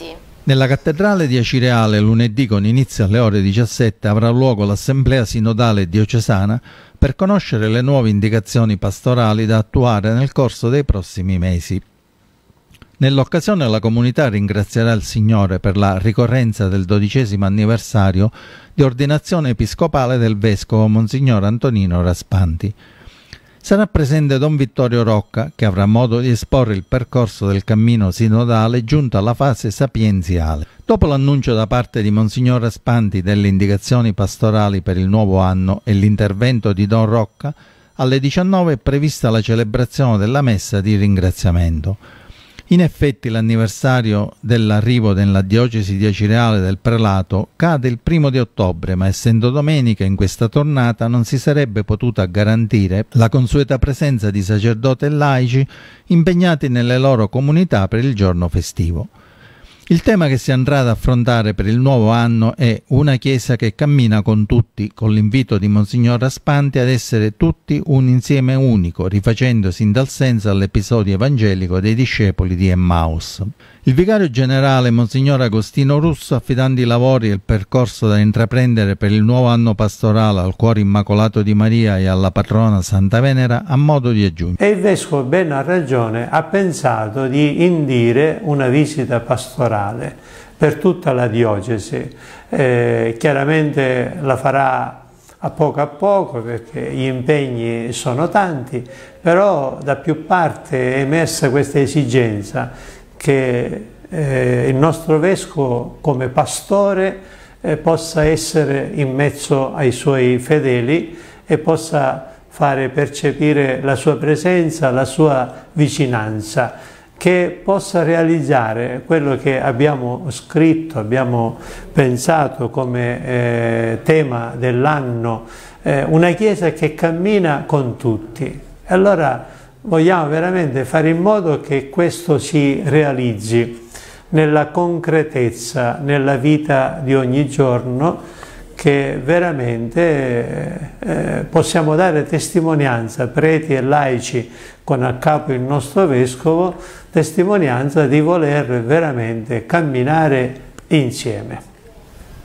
Difatti. Nella cattedrale di Acireale lunedì con inizio alle ore 17 avrà luogo l'assemblea sinodale diocesana per conoscere le nuove indicazioni pastorali da attuare nel corso dei prossimi mesi. Nell'occasione la comunità ringrazierà il Signore per la ricorrenza del dodicesimo anniversario di ordinazione episcopale del vescovo Monsignor Antonino Raspanti. Sarà presente Don Vittorio Rocca, che avrà modo di esporre il percorso del cammino sinodale giunto alla fase sapienziale. Dopo l'annuncio da parte di Monsignor Aspanti delle indicazioni pastorali per il nuovo anno e l'intervento di Don Rocca, alle 19 è prevista la celebrazione della messa di ringraziamento. In effetti l'anniversario dell'arrivo nella diocesi di Acireale del prelato cade il primo di ottobre, ma essendo domenica in questa tornata non si sarebbe potuta garantire la consueta presenza di sacerdoti e laici impegnati nelle loro comunità per il giorno festivo. Il tema che si andrà ad affrontare per il nuovo anno è una Chiesa che cammina con tutti, con l'invito di Monsignor Raspanti ad essere tutti un insieme unico, rifacendosi in tal senso all'episodio evangelico dei discepoli di Emmaus. Il vicario generale Monsignor Agostino Russo, affidando i lavori e il percorso da intraprendere per il nuovo anno pastorale al cuore immacolato di Maria e alla patrona Santa Venera, ha modo di aggiungere. E il vescovo ben a ragione ha pensato di indire una visita pastorale pastorale per tutta la diocesi. Eh, chiaramente la farà a poco a poco perché gli impegni sono tanti, però da più parte è emessa questa esigenza che eh, il nostro vescovo come pastore eh, possa essere in mezzo ai suoi fedeli e possa fare percepire la sua presenza, la sua vicinanza che possa realizzare quello che abbiamo scritto, abbiamo pensato come eh, tema dell'anno, eh, una Chiesa che cammina con tutti. E Allora vogliamo veramente fare in modo che questo si realizzi nella concretezza, nella vita di ogni giorno, che veramente eh, possiamo dare testimonianza, preti e laici con a capo il nostro vescovo, testimonianza di voler veramente camminare insieme.